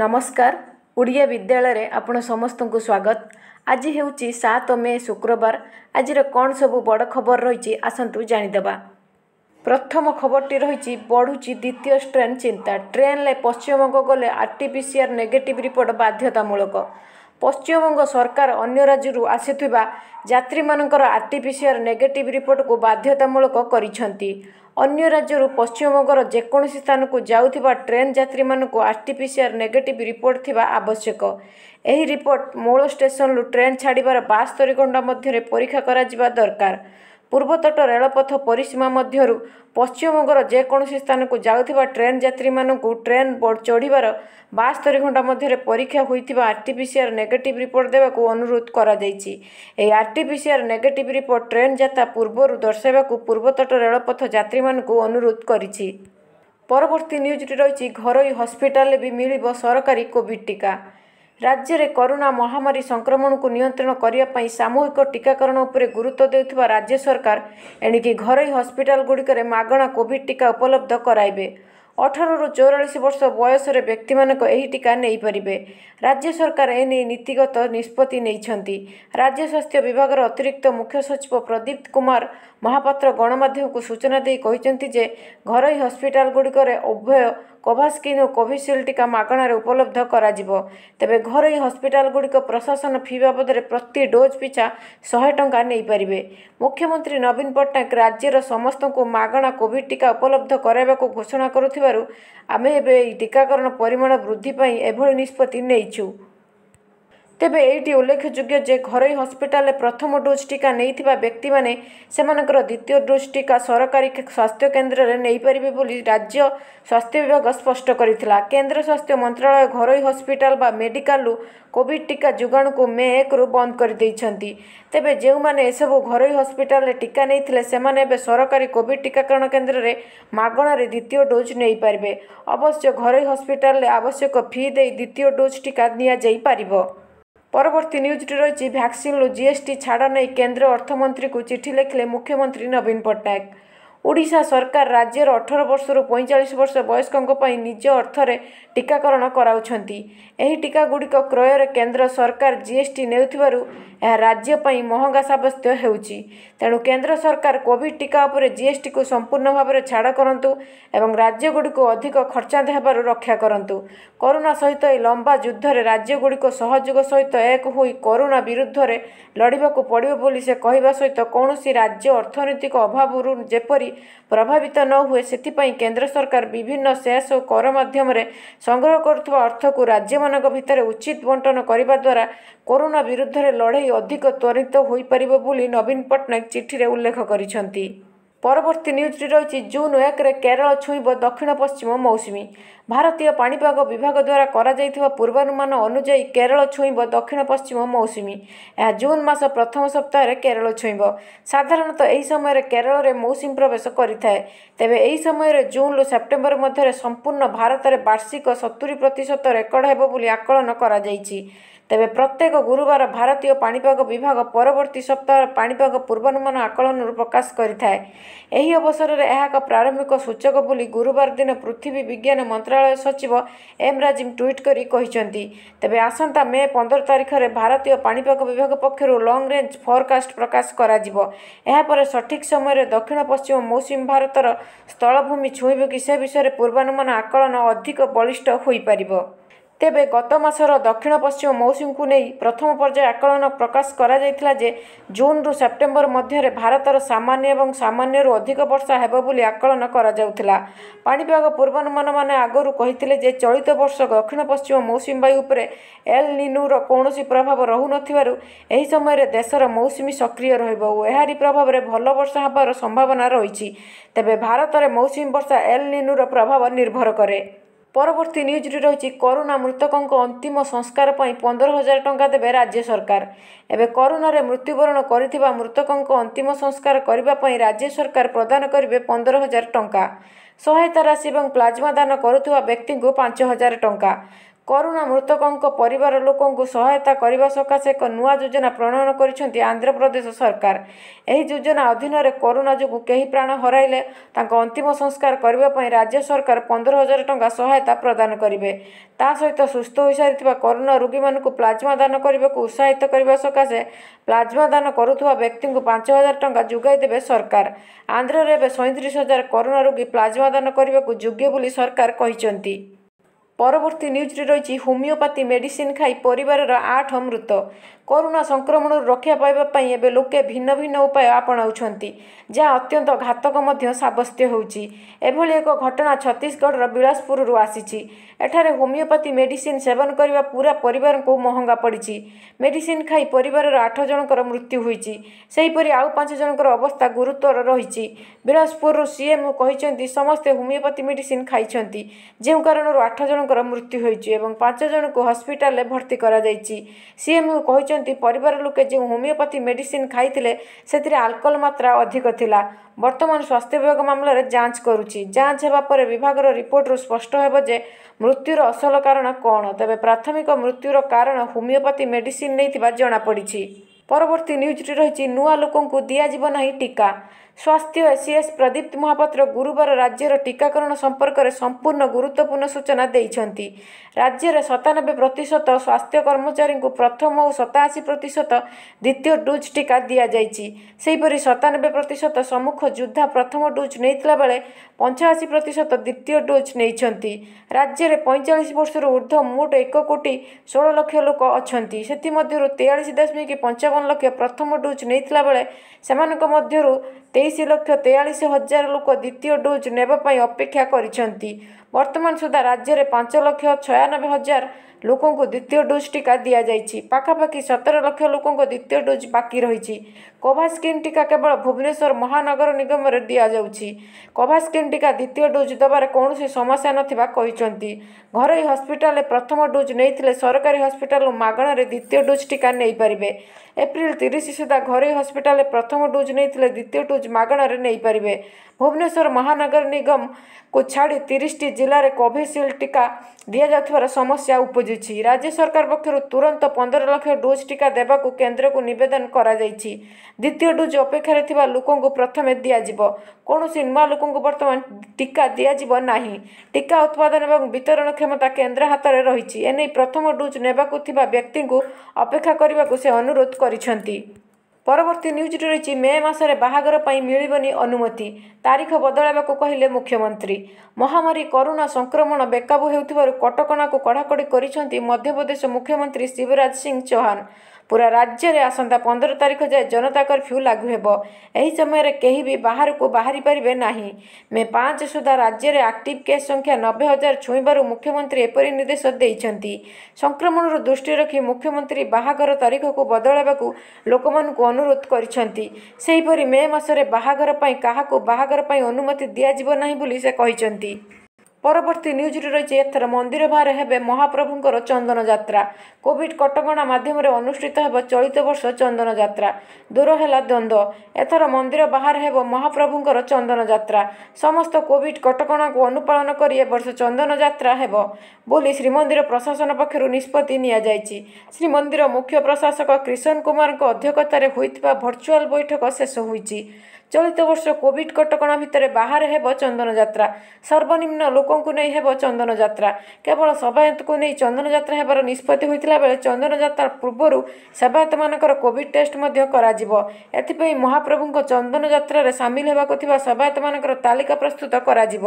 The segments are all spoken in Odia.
ନମସ୍କାର ଓଡ଼ିଆ ବିଦ୍ୟାଳୟରେ ଆପଣ ସମସ୍ତଙ୍କୁ ସ୍ୱାଗତ ଆଜି ହେଉଛି ସାତ ମେ ଶୁକ୍ରବାର ଆଜିର କ'ଣ ସବୁ ବଡ଼ ଖବର ରହିଛି ଆସନ୍ତୁ ଜାଣିଦେବା ପ୍ରଥମ ଖବରଟି ରହିଛି ବଢ଼ୁଛି ଦ୍ୱିତୀୟ ଷ୍ଟ୍ରେନ୍ ଚିନ୍ତା ଟ୍ରେନ୍ରେ ପଶ୍ଚିମବଙ୍ଗ ଗଲେ R P C negative report ବାଧ୍ୟତାମୂଳକ ପଶ୍ଚିମବଙ୍ଗ ସରକାର ଅନ୍ୟ ରାଜ୍ୟରୁ ଆସିଥିବା ଯାତ୍ରୀମାନଙ୍କର R T P C R negative ରିପୋର୍ଟକୁ ବାଧ୍ୟତାମୂଳକ କରିଛନ୍ତି ଅନ୍ୟ ରାଜ୍ୟରୁ ପଶ୍ଚିମବଙ୍ଗର ଯେକୌଣସି ସ୍ଥାନକୁ ଯାଉଥିବା ଟ୍ରେନ୍ ଯାତ୍ରୀମାନଙ୍କୁ R T P C R negative report ଥିବା ଆବଶ୍ୟକ ଏହି ରିପୋର୍ଟ ମୂଳ ଷ୍ଟେସନରୁ ଟ୍ରେନ୍ ଛାଡ଼ିବାର ବାସ୍ତରୀ ଘଣ୍ଟା ମଧ୍ୟରେ ପରୀକ୍ଷା କରାଯିବା ଦରକାର ପୂର୍ବତଟ ରେଳପଥ ପରିସୀମା ମଧ୍ୟରୁ ପଶ୍ଚିମବଙ୍ଗର ଯେକୌଣସି ସ୍ଥାନକୁ ଯାଉଥିବା ଟ୍ରେନ୍ ଯାତ୍ରୀମାନଙ୍କୁ ଟ୍ରେନ୍ ଚଢ଼ିବାର ବାସ୍ତରି ଘଣ୍ଟା ମଧ୍ୟରେ ପରୀକ୍ଷା ହୋଇଥିବା ଆର୍ ଟି ନେଗେଟିଭ୍ ରିପୋର୍ଟ ଦେବାକୁ ଅନୁରୋଧ କରାଯାଇଛି ଏହି R T negative report train ଯାତ୍ରା ପୂର୍ବରୁ ଦର୍ଶାଇବାକୁ ପୂର୍ବତଟ ରେଳପଥ ଯାତ୍ରୀମାନଙ୍କୁ ଅନୁରୋଧ କରିଛି ପରବର୍ତ୍ତୀ ନ୍ୟୁଜ୍ଟି ରହିଛି ଘରୋଇ ହସ୍ପିଟାଲରେ ବି ମିଳିବ ସରକାରୀ କୋଭିଡ଼୍ ଟିକା ରାଜ୍ୟରେ କରୋନା ମହାମାରୀ ସଂକ୍ରମଣକୁ ନିୟନ୍ତ୍ରଣ କରିବା ପାଇଁ ସାମୂହିକ ଟିକାକରଣ ଉପରେ ଗୁରୁତ୍ୱ ଦେଉଥିବା ରାଜ୍ୟ ସରକାର ଏଣିକି ଘରୋଇ ହସ୍ପିଟାଲ ଗୁଡ଼ିକରେ ମାଗଣା କୋଭିଡ୍ ଟିକା ଉପଲବ୍ଧ କରାଇବେ ଅଠରରୁ ଚଉରାଳିଶ ବର୍ଷ ବୟସରେ ବ୍ୟକ୍ତିମାନଙ୍କ ଏହି ଟିକା ନେଇପାରିବେ ରାଜ୍ୟ ସରକାର ଏ ନେଇ ନୀତିଗତ ନିଷ୍ପତ୍ତି ନେଇଛନ୍ତି ରାଜ୍ୟ ସ୍ୱାସ୍ଥ୍ୟ ବିଭାଗର ଅତିରିକ୍ତ ମୁଖ୍ୟ ସଚିବ ପ୍ରଦୀପ କୁମାର ମହାପାତ୍ର ଗଣମାଧ୍ୟମକୁ ସୂଚନା ଦେଇ କହିଛନ୍ତି ଯେ ଘରୋଇ ହସ୍ପିଟାଲ ଗୁଡ଼ିକରେ ଉଭୟ କୋଭାସ୍କିନ୍ ଓ କୋଭିସିଲ୍ଡ ଟିକା ମାଗଣାରେ ଉପଲବ୍ଧ କରାଯିବ ତେବେ ଘରୋଇ ହସ୍ପିଟାଲଗୁଡ଼ିକ ପ୍ରଶାସନ ଫି ବାବଦରେ ପ୍ରତି ଡୋଜ୍ ପିଛା ଶହେ ଟଙ୍କା ନେଇପାରିବେ ମୁଖ୍ୟମନ୍ତ୍ରୀ ନବୀନ ପଟ୍ଟନାୟକ ରାଜ୍ୟର ସମସ୍ତଙ୍କୁ ମାଗଣା କୋଭିଡ୍ ଟିକା ଉପଲବ୍ଧ କରାଇବାକୁ ଘୋଷଣା କରୁଥିବାରୁ ଆମେ ଏବେ ଏହି ଟିକାକରଣ ପରିମାଣ ବୃଦ୍ଧି ପାଇଁ ଏଭଳି ନିଷ୍ପତ୍ତି ନେଇଛୁ ତେବେ ଏଇଟି ଉଲ୍ଲେଖଯୋଗ୍ୟ ଯେ ଘରୋଇ ହସ୍ପିଟାଲରେ ପ୍ରଥମ ଡୋଜ୍ ଟିକା ନେଇଥିବା ବ୍ୟକ୍ତିମାନେ ସେମାନଙ୍କର ଦ୍ୱିତୀୟ ଡୋଜ୍ ଟିକା ସରକାରୀ ସ୍ୱାସ୍ଥ୍ୟ କେନ୍ଦ୍ରରେ ନେଇପାରିବେ ବୋଲି ରାଜ୍ୟ ସ୍ୱାସ୍ଥ୍ୟ ବିଭାଗ ସ୍ପଷ୍ଟ କରିଥିଲା କେନ୍ଦ୍ର ସ୍ୱାସ୍ଥ୍ୟ ମନ୍ତ୍ରଣାଳୟ ଘରୋଇ ହସ୍ପିଟାଲ ବା ମେଡ଼ିକାଲରୁ କୋଭିଡ୍ ଟିକା ଯୋଗାଣକୁ ମେ ଏକରୁ ବନ୍ଦ କରିଦେଇଛନ୍ତି ତେବେ ଯେଉଁମାନେ ଏସବୁ ଘରୋଇ ହସ୍ପିଟାଲରେ ଟିକା ନେଇଥିଲେ ସେମାନେ ଏବେ ସରକାରୀ କୋଭିଡ୍ ଟିକାକରଣ କେନ୍ଦ୍ରରେ ମାଗଣାରେ ଦ୍ୱିତୀୟ ଡୋଜ୍ ନେଇପାରିବେ ଅବଶ୍ୟ ଘରୋଇ ହସ୍ପିଟାଲରେ ଆବଶ୍ୟକ ଫି ଦେଇ ଦ୍ୱିତୀୟ ଡୋଜ୍ ଟିକା ନିଆଯାଇପାରିବ পরবর্তী নিউজটি রয়েছে ভ্যাকসিন ও জিএসটি ছাড় নেই কেন্দ্র অর্থমন্ত্রীকে চিঠি লেখলে মুখ্যমন্ত্রী নবীন পট্টনায়ক ଓଡ଼ିଶା ସରକାର ରାଜ୍ୟର ଅଠର ବର୍ଷରୁ ପଇଁଚାଳିଶ ବର୍ଷ ବୟସ୍କଙ୍କ ପାଇଁ ନିଜ ଅର୍ଥରେ ଟିକାକରଣ କରାଉଛନ୍ତି ଏହି ଟିକାଗୁଡ଼ିକ କ୍ରୟରେ କେନ୍ଦ୍ର ସରକାର ଜିଏସ୍ଟି ନେଉଥିବାରୁ ଏହା ରାଜ୍ୟ ପାଇଁ ମହଙ୍ଗା ସାବ୍ୟସ୍ତ ହେଉଛି ତେଣୁ କେନ୍ଦ୍ର ସରକାର କୋଭିଡ୍ ଟିକା ଉପରେ ଜିଏସ୍ଟିକୁ ସମ୍ପୂର୍ଣ୍ଣ ଭାବରେ ଛାଡ଼ କରନ୍ତୁ ଏବଂ ରାଜ୍ୟଗୁଡ଼ିକୁ ଅଧିକ ଖର୍ଚ୍ଚାନ୍ତ ହେବାରୁ ରକ୍ଷା କରନ୍ତୁ କରୋନା ସହିତ ଏହି ଲମ୍ବା ଯୁଦ୍ଧରେ ରାଜ୍ୟଗୁଡ଼ିକ ସହଯୋଗ ସହିତ ଏକ ହୋଇ କରୋନା ବିରୁଦ୍ଧରେ ଲଢ଼ିବାକୁ ପଡ଼ିବ ବୋଲି ସେ କହିବା ସହିତ କୌଣସି ରାଜ୍ୟ ଅର୍ଥନୈତିକ ଅଭାବରୁ ଯେପରି ପ୍ରଭାବିତ ନ ହୁଏ ସେଥିପାଇଁ କେନ୍ଦ୍ର ସରକାର ବିଭିନ୍ନ ସେସ୍ ଓ କର ମାଧ୍ୟମରେ ସଂଗ୍ରହ କରୁଥିବା ଅର୍ଥକୁ ରାଜ୍ୟମାନଙ୍କ ଭିତରେ ଉଚିତ ବଣ୍ଟନ କରିବା ଦ୍ୱାରା କରୋନା ବିରୁଦ୍ଧରେ ଲଢ଼େଇ ଅଧିକ ତ୍ୱରିତ ହୋଇପାରିବ ବୋଲି ନବୀନ ପଟ୍ଟନାୟକ ଚିଠିରେ ଉଲ୍ଲେଖ କରିଛନ୍ତି ପରବର୍ତ୍ତୀ ନ୍ୟୁଜ୍ଟି ରହିଛି ଜୁନ୍ ଏକରେ କେରଳ ଛୁଇଁବ ଦକ୍ଷିଣ ପଶ୍ଚିମ ମୌସୁମୀ ଭାରତୀୟ ପାଣିପାଗ ବିଭାଗ ଦ୍ୱାରା କରାଯାଇଥିବା ପୂର୍ବାନୁମାନ ଅନୁଯାୟୀ କେରଳ ଛୁଇଁବ ଦକ୍ଷିଣ ପଶ୍ଚିମ ମୌସୁମୀ ଏହା ଜୁନ୍ ମାସ ପ୍ରଥମ ସପ୍ତାହରେ କେରଳ ଛୁଇଁବ ସାଧାରଣତଃ ଏହି ସମୟରେ କେରଳରେ ମୌସୁମୀ ପ୍ରବେଶ କରିଥାଏ ତେବେ ଏହି ସମୟରେ ଜୁନ୍ରୁ ସେପ୍ଟେମ୍ବର ମଧ୍ୟରେ ସମ୍ପୂର୍ଣ୍ଣ ଭାରତରେ ବାର୍ଷିକ ସତୁରି ପ୍ରତିଶତ ରେକର୍ଡ଼ ହେବ ବୋଲି ଆକଳନ କରାଯାଇଛି ତେବେ ପ୍ରତ୍ୟେକ ଗୁରୁବାର ଭାରତୀୟ ପାଣିପାଗ ବିଭାଗ ପରବର୍ତ୍ତୀ ସପ୍ତାହର ପାଣିପାଗ ପୂର୍ବାନୁମାନ ଆକଳନରୁ ପ୍ରକାଶ କରିଥାଏ ଏହି ଅବସରରେ ଏହା ଏକ ପ୍ରାରମ୍ଭିକ ସୂଚକ ବୋଲି ଗୁରୁବାର ଦିନ ପୃଥିବୀ ବିଜ୍ଞାନ ମନ୍ତ୍ରଣାଳୟ ସଚିବ ଏମ୍ ରାଜିମ୍ ଟ୍ୱିଟ୍ କରି କହିଛନ୍ତି ତେବେ ଆସନ୍ତା ମେ ପନ୍ଦର ତାରିଖରେ ଭାରତୀୟ ପାଣିପାଗ ବିଭାଗ ପକ୍ଷରୁ ଲଙ୍ଗ ରେଞ୍ଜ ଫୋରକାଷ୍ଟ ପ୍ରକାଶ କରାଯିବ ଏହାପରେ ସଠିକ୍ ସମୟରେ ଦକ୍ଷିଣ ପଶ୍ଚିମ ମୌସୁମୀ ଭାରତର ସ୍ଥଳଭୂମି ଛୁଇଁବ କି ସେ ବିଷୟରେ ପୂର୍ବାନୁମାନ ଆକଳନ ଅଧିକ ବଳିଷ୍ଠ ହୋଇପାରିବ ତେବେ ଗତ ମାସର ଦକ୍ଷିଣ ପଶ୍ଚିମ ମୌସୁମୀକୁ ନେଇ ପ୍ରଥମ ପର୍ଯ୍ୟାୟ ଆକଳନ ପ୍ରକାଶ କରାଯାଇଥିଲା ଯେ ଜୁନ୍ରୁ ସେପ୍ଟେମ୍ବର ମଧ୍ୟରେ ଭାରତର ସାମାନ୍ୟ ଏବଂ ସାମାନ୍ୟରୁ ଅଧିକ ବର୍ଷା ହେବ ବୋଲି ଆକଳନ କରାଯାଉଥିଲା ପାଣିପାଗ ପୂର୍ବାନୁମାନମାନେ ଆଗରୁ କହିଥିଲେ ଯେ ଚଳିତ ବର୍ଷ ଦକ୍ଷିଣ ପଶ୍ଚିମ ମୌସୁମୀ ବାୟୁ ଉପରେ ଏଲ୍ ନିନୁର କୌଣସି ପ୍ରଭାବ ରହୁନଥିବାରୁ ଏହି ସମୟରେ ଦେଶର ମୌସୁମୀ ସକ୍ରିୟ ରହିବ ଓ ଏହାରି ପ୍ରଭାବରେ ଭଲ ବର୍ଷା ହେବାର ସମ୍ଭାବନା ରହିଛି ତେବେ ଭାରତରେ ମୌସୁମୀ ବର୍ଷା ଏଲ୍ ନିନୁର ପ୍ରଭାବ ନିର୍ଭର କରେ ପରବର୍ତ୍ତୀ ନ୍ୟୁଜ୍ରେ ରହିଛି କରୋନା ମୃତକଙ୍କ ଅନ୍ତିମ ସଂସ୍କାର ପାଇଁ ପନ୍ଦର ହଜାର ଟଙ୍କା ଦେବେ ରାଜ୍ୟ ସରକାର ଏବେ କରୋନାରେ ମୃତ୍ୟୁବରଣ କରିଥିବା ମୃତକଙ୍କ ଅନ୍ତିମ ସଂସ୍କାର କରିବା ପାଇଁ ରାଜ୍ୟ ସରକାର ପ୍ରଦାନ କରିବେ ପନ୍ଦର ହଜାର ଟଙ୍କା ସହାୟତା ରାଶି ଏବଂ ପ୍ଲାଜମା ଦାନ କରୁଥିବା ବ୍ୟକ୍ତିଙ୍କୁ ପାଞ୍ଚ ହଜାର ଟଙ୍କା କରୋନା ମୃତକଙ୍କ ପରିବାର ଲୋକଙ୍କୁ ସହାୟତା କରିବା ସକାଶେ ଏକ ନୂଆ ଯୋଜନା ପ୍ରଣୟନ କରିଛନ୍ତି ଆନ୍ଧ୍ରପ୍ରଦେଶ ସରକାର ଏହି ଯୋଜନା ଅଧୀନରେ କରୋନା ଯୋଗୁଁ କେହି ପ୍ରାଣ ହରାଇଲେ ତାଙ୍କ ଅନ୍ତିମ ସଂସ୍କାର କରିବା ପାଇଁ ରାଜ୍ୟ ସରକାର ପନ୍ଦର ହଜାର ଟଙ୍କା ସହାୟତା ପ୍ରଦାନ କରିବେ ତା ସହିତ ସୁସ୍ଥ ହୋଇସାରିଥିବା କରୋନା ରୋଗୀମାନଙ୍କୁ ପ୍ଲାଜମା ଦାନ କରିବାକୁ ଉତ୍ସାହିତ କରିବା ସକାଶେ ପ୍ଲାଜମା ଦାନ କରୁଥିବା ବ୍ୟକ୍ତିଙ୍କୁ ପାଞ୍ଚ ହଜାର ଟଙ୍କା ଯୋଗାଇ ଦେବେ ସରକାର ଆନ୍ଧ୍ରରେ ଏବେ ସଇଁତିରିଶ ହଜାର କରୋନା ରୋଗୀ ପ୍ଲାଜମା ଦାନ କରିବାକୁ ଯୋଗ୍ୟ ବୋଲି ସରକାର କହିଛନ୍ତି ପରବର୍ତ୍ତୀ ନ୍ୟୁଜ୍ରେ ରହିଛି ହୋମିଓପାଥି ମେଡିସିନ୍ ଖାଇ ପରିବାରର ଆଠ ମୃତ କରୋନା ସଂକ୍ରମଣରୁ ରକ୍ଷା ପାଇବା ପାଇଁ ଏବେ ଲୋକେ ଭିନ୍ନ ଭିନ୍ନ ଉପାୟ ଆପଣାଉଛନ୍ତି ଯାହା ଅତ୍ୟନ୍ତ ଘାତକ ମଧ୍ୟ ସାବ୍ୟସ୍ତ ହେଉଛି ଏଭଳି ଏକ ଘଟଣା ଛତିଶଗଡ଼ର ବିଳାସପୁରରୁ ଆସିଛି ଏଠାରେ ହୋମିଓପାଥି ମେଡିସିନ୍ ସେବନ କରିବା ପୁରା ପରିବାରଙ୍କୁ ମହଙ୍ଗା ପଡ଼ିଛି ମେଡିସିନ୍ ଖାଇ ପରିବାରର ଆଠ ଜଣଙ୍କର ମୃତ୍ୟୁ ହୋଇଛି ସେହିପରି ଆଉ ପାଞ୍ଚ ଜଣଙ୍କର ଅବସ୍ଥା ଗୁରୁତର ରହିଛି ବିଳାସପୁରରୁ ସିଏମ୍ କହିଛନ୍ତି ସମସ୍ତେ ହୋମିଓପାଥି ମେଡିସିନ୍ ଖାଇଛନ୍ତି ଯେଉଁ କାରଣରୁ ଆଠ ଜଣଙ୍କର ମୃତ୍ୟୁ ହୋଇଛି ଏବଂ ପାଞ୍ଚ ଜଣଙ୍କୁ ହସ୍ପିଟାଲରେ ଭର୍ତ୍ତି କରାଯାଇଛି ସିଏମ୍ କହିଛନ୍ତି କହିଛନ୍ତି ପରିବାର ଲୋକେ ଯେଉଁ ହୋମିଓପାଥି ମେଡ଼ିସିନ୍ ଖାଇଥିଲେ ସେଥିରେ ଆଲକୋହଲ ମାତ୍ରା ଅଧିକ ଥିଲା ବର୍ତ୍ତମାନ ସ୍ୱାସ୍ଥ୍ୟ ବିଭାଗ ମାମଲାରେ ଯାଞ୍ଚ କରୁଛି ଯାଞ୍ଚ ହେବା ପରେ ବିଭାଗର ରିପୋର୍ଟରୁ ସ୍ପଷ୍ଟ ହେବ ଯେ ମୃତ୍ୟୁର ଅସଲ କାରଣ କ'ଣ ତେବେ ପ୍ରାଥମିକ ମୃତ୍ୟୁର କାରଣ ହୋମିଓପାଥି ମେଡ଼ିସିନ୍ ନେଇଥିବା ଜଣାପଡ଼ିଛି ପରବର୍ତ୍ତୀ ନ୍ୟୁଜ୍ଟି ରହିଛି ନୂଆ ଲୋକଙ୍କୁ ଦିଆଯିବ ନାହିଁ ଟିକା ସ୍ୱାସ୍ଥ୍ୟ ଏସିଏସ୍ ପ୍ରଦୀପ୍ତ ମହାପାତ୍ର ଗୁରୁବାର ରାଜ୍ୟର ଟିକାକରଣ ସମ୍ପର୍କରେ ସମ୍ପୂର୍ଣ୍ଣ ଗୁରୁତ୍ୱପୂର୍ଣ୍ଣ ସୂଚନା ଦେଇଛନ୍ତି ରାଜ୍ୟରେ ସତାନବେ ପ୍ରତିଶତ ସ୍ୱାସ୍ଥ୍ୟ କର୍ମଚାରୀଙ୍କୁ ପ୍ରଥମ ଓ ସତାଅଶୀ ପ୍ରତିଶତ ଦ୍ୱିତୀୟ ଡୋଜ୍ ଟିକା ଦିଆଯାଇଛି ସେହିପରି ସତାନବେ ପ୍ରତିଶତ ସମ୍ମୁଖ ଯୋଦ୍ଧା ପ୍ରଥମ ଡୋଜ୍ ନେଇଥିଲା ବେଳେ ପଞ୍ଚାଅଶୀ ପ୍ରତିଶତ ଦ୍ୱିତୀୟ ଡୋଜ୍ ନେଇଛନ୍ତି ରାଜ୍ୟରେ ପଇଁଚାଳିଶ ବର୍ଷରୁ ଉର୍ଦ୍ଧ୍ୱ ମୋଟ ଏକ କୋଟି ଷୋହଳ ଲକ୍ଷ ଲୋକ ଅଛନ୍ତି ସେଥିମଧ୍ୟରୁ ତେୟାଳିଶ ଦଶମିକ ପଞ୍ଚାବନ ଲକ୍ଷ ପ୍ରଥମ ଡୋଜ୍ ନେଇଥିଲା ବେଳେ ସେମାନଙ୍କ ମଧ୍ୟରୁ ତେଇଶ ଲକ୍ଷ ତେୟାଳିଶ ହଜାର ଲୋକ ଦ୍ୱିତୀୟ ଡୋଜ୍ ନେବା ପାଇଁ ଅପେକ୍ଷା କରିଛନ୍ତି ବର୍ତ୍ତମାନ ସୁଦ୍ଧା ରାଜ୍ୟରେ ପାଞ୍ଚ ଲକ୍ଷ ଛୟାନବେ ହଜାର ଲୋକଙ୍କୁ ଦ୍ୱିତୀୟ ଡୋଜ୍ ଟିକା ଦିଆଯାଇଛି ପାଖାପାଖି ସତର ଲକ୍ଷ ଲୋକଙ୍କ ଦ୍ୱିତୀୟ ଡୋଜ୍ ବାକି ରହିଛି କୋଭାସ୍କିନ୍ ଟିକା କେବଳ ଭୁବନେଶ୍ୱର ମହାନଗର ନିଗମରେ ଦିଆଯାଉଛି କୋଭାସ୍କିନ୍ ଟିକା ଦ୍ୱିତୀୟ ଡୋଜ୍ ଦେବାରେ କୌଣସି ସମସ୍ୟା ନଥିବା କହିଛନ୍ତି ଘରୋଇ ହସ୍ପିଟାଲରେ ପ୍ରଥମ ଡୋଜ୍ ନେଇଥିଲେ ସରକାରୀ ହସ୍ପିଟାଲରୁ ମାଗଣାରେ ଦ୍ୱିତୀୟ ଡୋଜ୍ ଟିକା ନେଇପାରିବେ ଏପ୍ରିଲ ତିରିଶ ସୁଦ୍ଧା ଘରୋଇ ହସ୍ପିଟାଲରେ ପ୍ରଥମ ଡୋଜ୍ ନେଇଥିଲେ ଦ୍ୱିତୀୟ ଡୋଜ୍ ମାଗଣାରେ ନେଇପାରିବେ ଭୁବନେଶ୍ୱର ମହାନଗର ନିଗମକୁ ଛାଡ଼ି ତିରିଶଟି ଜିଲ୍ଲାରେ କୋଭିସିଲ୍ଡ ଟିକା ଦିଆଯାଉଥିବାର ସମସ୍ୟା ଉପୁଜିଛି ରାଜ୍ୟ ସରକାର ପକ୍ଷରୁ ତୁରନ୍ତ ପନ୍ଦର ଲକ୍ଷ ଡୋଜ୍ ଟିକା ଦେବାକୁ କେନ୍ଦ୍ରକୁ ନିବେଦନ କରାଯାଇଛି ଦ୍ୱିତୀୟ ଡୋଜ୍ ଅପେକ୍ଷାରେ ଥିବା ଲୋକଙ୍କୁ ପ୍ରଥମେ ଦିଆଯିବ କୌଣସି ନୂଆ ଲୋକଙ୍କୁ ବର୍ତ୍ତମାନ ଟିକା ଦିଆଯିବ ନାହିଁ ଟିକା ଉତ୍ପାଦନ ଏବଂ ବିତରଣ କ୍ଷମତା କେନ୍ଦ୍ର ହାତରେ ରହିଛି ଏନେଇ ପ୍ରଥମ ଡୋଜ୍ ନେବାକୁ ଥିବା ବ୍ୟକ୍ତିଙ୍କୁ ଅପେକ୍ଷା କରିବାକୁ ସେ ଅନୁରୋଧ କରିଛନ୍ତି ପରବର୍ତ୍ତୀ ନ୍ୟୁଜ୍ରେ ରହିଛି ମେ ମାସରେ ବାହାଘର ପାଇଁ ମିଳିବନି ଅନୁମତି ତାରିଖ ବଦଳାଇବାକୁ କହିଲେ ମୁଖ୍ୟମନ୍ତ୍ରୀ ମହାମାରୀ କରୋନା ସଂକ୍ରମଣ ବେକାବୁ ହେଉଥିବାରୁ କଟକଣାକୁ କଡ଼ାକଡ଼ି କରିଛନ୍ତି ମଧ୍ୟପ୍ରଦେଶ ମୁଖ୍ୟମନ୍ତ୍ରୀ ଶିବରାଜ ସିଂ ଚୌହାନ ପୁରା ରାଜ୍ୟରେ ଆସନ୍ତା ପନ୍ଦର ତାରିଖ ଯାଏ ଜନତା କର୍ଫ୍ୟୁ ଲାଗୁ ହେବ ଏହି ସମୟରେ କେହି ବି ବାହାରକୁ ବାହାରି ପାରିବେ ନାହିଁ ମେ ପାଞ୍ଚ ସୁଦ୍ଧା ରାଜ୍ୟରେ ଆକ୍ଟିଭ୍ କେସ୍ ସଂଖ୍ୟା ନବେ ହଜାର ଛୁଇଁବାରୁ ମୁଖ୍ୟମନ୍ତ୍ରୀ ଏପରି ନିର୍ଦ୍ଦେଶ ଦେଇଛନ୍ତି ସଂକ୍ରମଣରୁ ଦୃଷ୍ଟିରେ ରଖି ମୁଖ୍ୟମନ୍ତ୍ରୀ ବାହାଘର ତାରିଖକୁ ବଦଳାଇବାକୁ ଲୋକମାନଙ୍କୁ ଅନୁରୋଧ କରିଛନ୍ତି ସେହିପରି ମେ ମାସରେ ବାହାଘର ପାଇଁ କାହାକୁ ବାହାଘର ପାଇଁ ଅନୁମତି ଦିଆଯିବ ନାହିଁ ବୋଲି ସେ କହିଛନ୍ତି ପରବର୍ତ୍ତୀ ନ୍ୟୁଜ୍ରେ ରହିଛି ଏଥର ମନ୍ଦିର ବାହାରେ ହେବେ ମହାପ୍ରଭୁଙ୍କର ଚନ୍ଦନ ଯାତ୍ରା କୋଭିଡ୍ କଟକଣା ମାଧ୍ୟମରେ ଅନୁଷ୍ଠିତ ହେବ ଚଳିତ ବର୍ଷ ଚନ୍ଦନ ଯାତ୍ରା ଦୂର ହେଲା ଦ୍ୱନ୍ଦ୍ୱ ଏଥର ମନ୍ଦିର ବାହାରେ ହେବ ମହାପ୍ରଭୁଙ୍କର ଚନ୍ଦନ ଯାତ୍ରା ସମସ୍ତ କୋଭିଡ୍ କଟକଣାକୁ ଅନୁପାଳନ କରି ଏବର୍ଷ ଚନ୍ଦନ ଯାତ୍ରା ହେବ ବୋଲି ଶ୍ରୀମନ୍ଦିର ପ୍ରଶାସନ ପକ୍ଷରୁ ନିଷ୍ପତ୍ତି ନିଆଯାଇଛି ଶ୍ରୀମନ୍ଦିର ମୁଖ୍ୟ ପ୍ରଶାସକ କ୍ରିଷନ କୁମାରଙ୍କ ଅଧ୍ୟକ୍ଷତାରେ ହୋଇଥିବା ଭର୍ଚୁଆଲ୍ ବୈଠକ ଶେଷ ହୋଇଛି ଚଳିତ ବର୍ଷ କୋଭିଡ୍ କଟକଣା ଭିତରେ ବାହାରେ ହେବ ଚନ୍ଦନ ଯାତ୍ରା ସର୍ବନିମ୍ନ ଲୋକଙ୍କୁ ନେଇ ହେବ ଚନ୍ଦନ ଯାତ୍ରା କେବଳ ସେବାୟତଙ୍କୁ ନେଇ ଚନ୍ଦନ ଯାତ୍ରା ହେବାର ନିଷ୍ପତ୍ତି ହୋଇଥିଲା ବେଳେ ଚନ୍ଦନ ଯାତ୍ରା ପୂର୍ବରୁ ସେବାୟତମାନଙ୍କର କୋଭିଡ୍ ଟେଷ୍ଟ ମଧ୍ୟ କରାଯିବ ଏଥିପାଇଁ ମହାପ୍ରଭୁଙ୍କ ଚନ୍ଦନ ଯାତ୍ରାରେ ସାମିଲ ହେବାକୁ ଥିବା ସେବାୟତମାନଙ୍କର ତାଲିକା ପ୍ରସ୍ତୁତ କରାଯିବ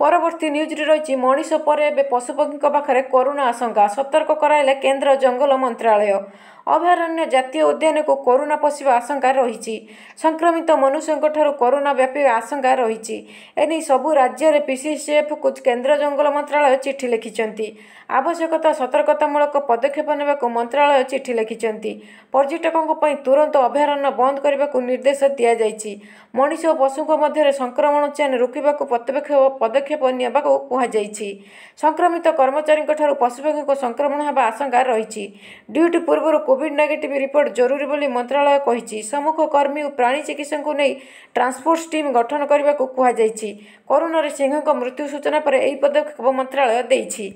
ପରବର୍ତ୍ତୀ ନ୍ୟୁଜ୍ରେ ରହିଛି ମଣିଷ ପରେ ଏବେ ପଶୁପକ୍ଷୀଙ୍କ ପାଖରେ କରୋନା ଆଶଙ୍କା ସତର୍କ କରାଇଲେ କେନ୍ଦ୍ର ଜଙ୍ଗଲ ମନ୍ତ୍ରାଳୟ ଅଭୟାରଣ୍ୟ ଜାତୀୟ ଉଦ୍ୟାନକୁ କରୋନା ପଶିବା ଆଶଙ୍କା ରହିଛି ସଂକ୍ରମିତ ମନୁଷ୍ୟଙ୍କଠାରୁ କରୋନା ବ୍ୟାପିବା ଆଶଙ୍କା ରହିଛି ଏନେଇ ସବୁ ରାଜ୍ୟରେ ପିସିସିଏଫ୍କୁ କେନ୍ଦ୍ର ଜଙ୍ଗଲ ମନ୍ତ୍ରଣାଳୟ ଚିଠି ଲେଖିଛନ୍ତି ଆବଶ୍ୟକତା ସତର୍କତାମୂଳକ ପଦକ୍ଷେପ ନେବାକୁ ମନ୍ତ୍ରଣାଳୟ ଚିଠି ଲେଖିଛନ୍ତି ପର୍ଯ୍ୟଟକଙ୍କ ପାଇଁ ତୁରନ୍ତ ଅଭୟାରଣ୍ୟ ବନ୍ଦ କରିବାକୁ ନିର୍ଦ୍ଦେଶ ଦିଆଯାଇଛି ମଣିଷ ଓ ପଶୁଙ୍କ ମଧ୍ୟରେ ସଂକ୍ରମଣ ଚେନ୍ ରୋକିବାକୁ ପ୍ରତ୍ୟକ୍ଷ ପଦକ୍ଷେପ ନେବାକୁ କୁହାଯାଇଛି ସଂକ୍ରମିତ କର୍ମଚାରୀଙ୍କଠାରୁ ପଶୁପକ୍ଷୀଙ୍କ ସଂକ୍ରମଣ ହେବା ଆଶଙ୍କା ରହିଛି ଡ୍ୟୁଟି ପୂର୍ବରୁ କୋଭିଡ୍ ନେଗେଟିଭ୍ ରିପୋର୍ଟ ଜରୁରୀ ବୋଲି ମନ୍ତ୍ରଣାଳୟ କହିଛି ସମ୍ମୁଖ କର୍ମୀ ଓ ପ୍ରାଣୀ ଚିକିତ୍ସାଙ୍କୁ ନେଇ ଟ୍ରାନ୍ସପୋର୍ଟ ଟିମ୍ ଗଠନ କରିବାକୁ କୁହାଯାଇଛି କରୋନାରେ ସିଂହଙ୍କ ମୃତ୍ୟୁ ସୂଚନା ପରେ ଏହି ପଦକ୍ଷେପ ମନ୍ତ୍ରଣାଳୟ ଦେଇଛି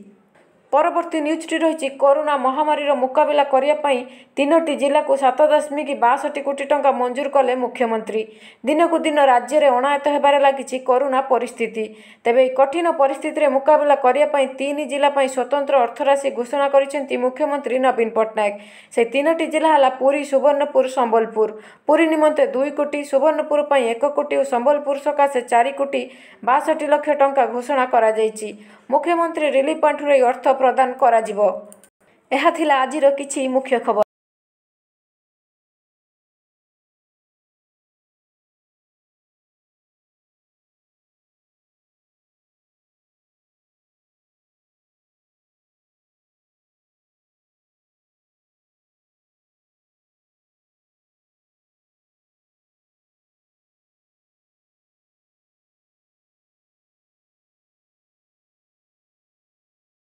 ପରବର୍ତ୍ତୀ ନ୍ୟୁଜ୍ଟି ରହିଛି କରୋନା ମହାମାରୀର ମୁକାବିଲା କରିବା ପାଇଁ ତିନୋଟି ଜିଲ୍ଲାକୁ ସାତ ଦଶମିକ ବାଷଠି କୋଟି ଟଙ୍କା ମଞ୍ଜୁର କଲେ ମୁଖ୍ୟମନ୍ତ୍ରୀ ଦିନକୁ ଦିନ ରାଜ୍ୟରେ ଅଣାୟତ ହେବାରେ ଲାଗିଛି କରୋନା ପରିସ୍ଥିତି ତେବେ ଏହି କଠିନ ପରିସ୍ଥିତିରେ ମୁକାବିଲା କରିବା ପାଇଁ ତିନି ଜିଲ୍ଲା ପାଇଁ ସ୍ୱତନ୍ତ୍ର ଅର୍ଥରାଶି ଘୋଷଣା କରିଛନ୍ତି ମୁଖ୍ୟମନ୍ତ୍ରୀ ନବୀନ ପଟ୍ଟନାୟକ ସେହି ତିନୋଟି ଜିଲ୍ଲା ହେଲା ପୁରୀ ସୁବର୍ଣ୍ଣପୁର ସମ୍ବଲପୁର ପୁରୀ ନିମନ୍ତେ ଦୁଇ କୋଟି ସୁବର୍ଣ୍ଣପୁର ପାଇଁ ଏକ କୋଟି ଓ ସମ୍ବଲପୁର ସକାଶେ ଚାରି କୋଟି ବାଷଠି ଲକ୍ଷ ଟଙ୍କା ଘୋଷଣା କରାଯାଇଛି ମୁଖ୍ୟମନ୍ତ୍ରୀ ରିଲିଫ୍ ପାଣ୍ଠିରୁ ଏହି ଅର୍ଥ ପ୍ରଦାନ କରାଯିବ ଏହା ଥିଲା ଆଜିର କିଛି ମୁଖ୍ୟ ଖବର